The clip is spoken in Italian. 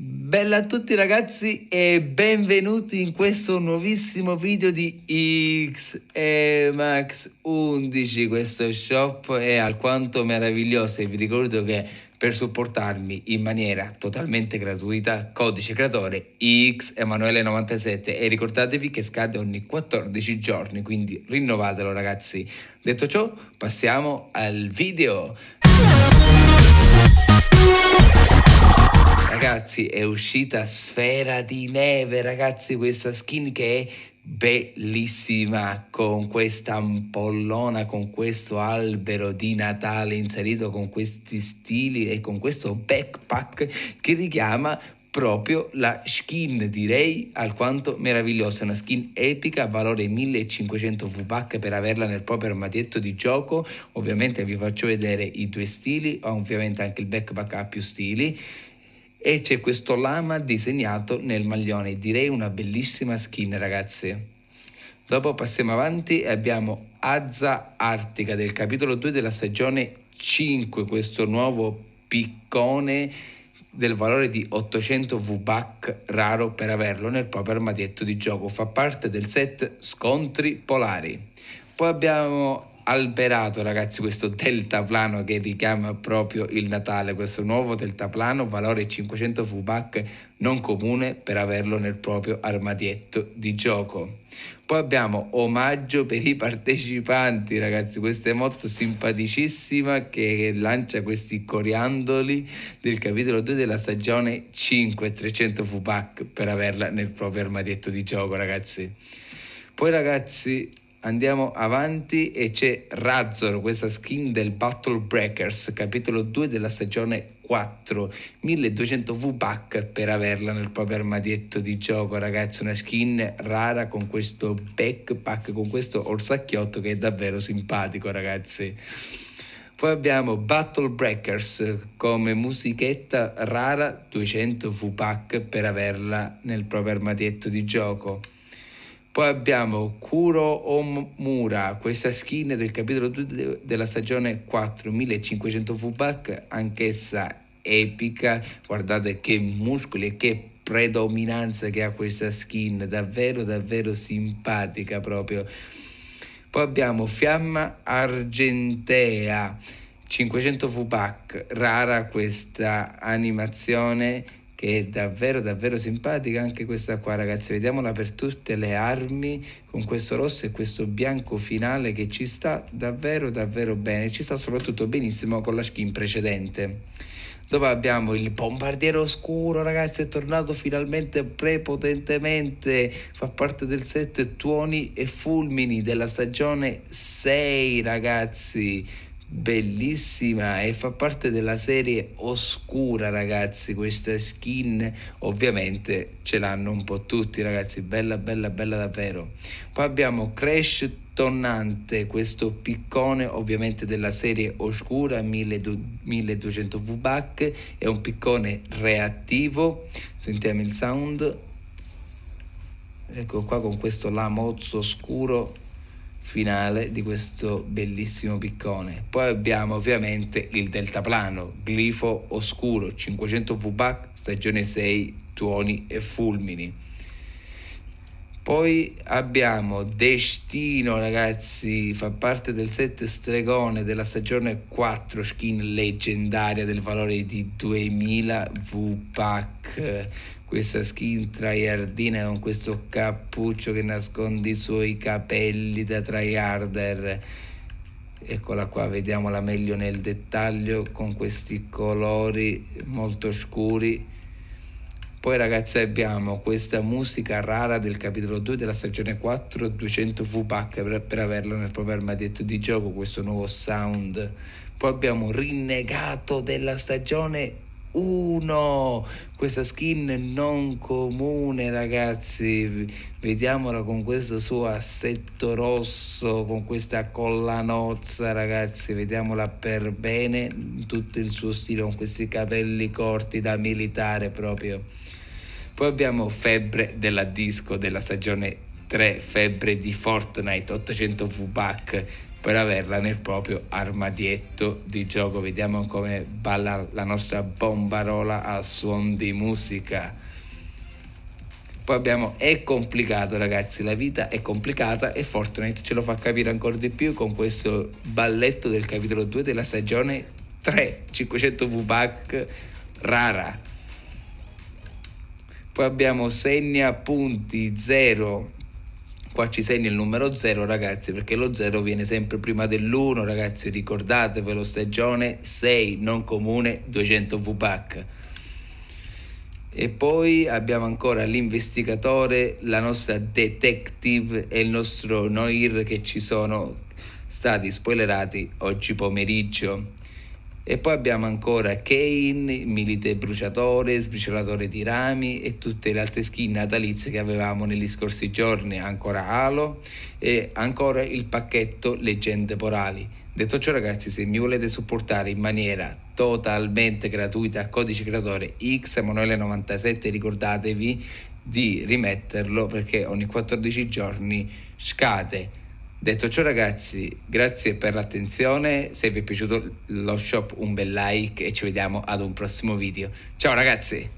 Bella a tutti ragazzi e benvenuti in questo nuovissimo video di XEMAX 11 questo shop è alquanto meraviglioso e vi ricordo che per supportarmi in maniera totalmente gratuita codice creatore XEMANUELE97 e ricordatevi che scade ogni 14 giorni quindi rinnovatelo ragazzi detto ciò passiamo al video Ragazzi, è uscita Sfera di Neve, ragazzi, questa skin che è bellissima con questa ampollona, con questo albero di Natale inserito con questi stili e con questo backpack che richiama proprio la skin direi alquanto meravigliosa una skin epica valore 1500 VPAC per averla nel proprio armadietto di gioco ovviamente vi faccio vedere i due stili ovviamente anche il backpack ha più stili e c'è questo lama disegnato nel maglione, direi una bellissima skin ragazzi. Dopo passiamo avanti e abbiamo Azza Artica del capitolo 2 della stagione 5, questo nuovo piccone del valore di 800 VBAC raro per averlo nel proprio armadietto di gioco, fa parte del set Scontri Polari. Poi abbiamo alberato ragazzi questo deltaplano che richiama proprio il Natale, questo nuovo deltaplano valore 500 fubac non comune per averlo nel proprio armadietto di gioco. Poi abbiamo omaggio per i partecipanti, ragazzi, questa è molto simpaticissima che lancia questi coriandoli del capitolo 2 della stagione 5 300 fubac per averla nel proprio armadietto di gioco, ragazzi. Poi ragazzi andiamo avanti e c'è Razzor, questa skin del Battle Breakers, capitolo 2 della stagione 4, 1200 V-Buck per averla nel proprio armadietto di gioco, ragazzi, una skin rara con questo backpack, con questo orsacchiotto che è davvero simpatico, ragazzi. Poi abbiamo Battle Breakers come musichetta rara 200 V-Pack per averla nel proprio armadietto di gioco. Poi abbiamo Kuro Omura, questa skin del capitolo 2 della stagione 4, 1500 fullback, anch'essa epica. Guardate che muscoli e che predominanza che ha questa skin, davvero davvero simpatica proprio. Poi abbiamo Fiamma Argentea, 500 fullback, rara questa animazione che è davvero davvero simpatica anche questa qua ragazzi vediamola per tutte le armi con questo rosso e questo bianco finale che ci sta davvero davvero bene ci sta soprattutto benissimo con la skin precedente dove abbiamo il bombardiere oscuro ragazzi è tornato finalmente prepotentemente fa parte del set tuoni e fulmini della stagione 6 ragazzi bellissima e fa parte della serie oscura ragazzi questa skin ovviamente ce l'hanno un po' tutti ragazzi bella bella bella davvero poi abbiamo Crash Tonnante questo piccone ovviamente della serie oscura 1200 VBAC è un piccone reattivo sentiamo il sound ecco qua con questo lamozzo scuro finale di questo bellissimo piccone. Poi abbiamo ovviamente il deltaplano, glifo oscuro, 500 VBAC, stagione 6, tuoni e fulmini. Poi abbiamo Destino, ragazzi, fa parte del set stregone della stagione 4, skin leggendaria del valore di 2000 V-Pack. Questa skin tryhardina con questo cappuccio che nasconde i suoi capelli da tryharder. Eccola qua, vediamola meglio nel dettaglio con questi colori molto scuri poi ragazzi abbiamo questa musica rara del capitolo 2 della stagione 4, 200 VPAC per, per averlo nel proprio armadietto di gioco, questo nuovo sound. Poi abbiamo Rinnegato della stagione 1 questa skin non comune ragazzi vediamola con questo suo assetto rosso con questa collanozza ragazzi vediamola per bene tutto il suo stile con questi capelli corti da militare proprio poi abbiamo Febbre della Disco della stagione 3, Febbre di Fortnite 800 V-Buck per averla nel proprio armadietto di gioco. Vediamo come balla la nostra bombarola al suon di musica. Poi abbiamo è complicato ragazzi, la vita è complicata e Fortnite ce lo fa capire ancora di più con questo balletto del capitolo 2 della stagione 3, 500 V-Buck rara poi abbiamo segna punti 0 qua ci segna il numero 0 ragazzi perché lo 0 viene sempre prima dell'1 ragazzi ricordatevelo stagione 6 non comune 200 VPAC e poi abbiamo ancora l'investigatore, la nostra detective e il nostro Noir che ci sono stati spoilerati oggi pomeriggio. E poi abbiamo ancora Kane, Milite Bruciatore, Sbriciolatore di Rami e tutte le altre skin natalizie che avevamo negli scorsi giorni, ancora Halo e ancora il pacchetto Leggende Porali. Detto ciò ragazzi, se mi volete supportare in maniera totalmente gratuita a codice creatore XEmanuele97 ricordatevi di rimetterlo perché ogni 14 giorni scade Detto ciò ragazzi, grazie per l'attenzione, se vi è piaciuto lo shop un bel like e ci vediamo ad un prossimo video. Ciao ragazzi!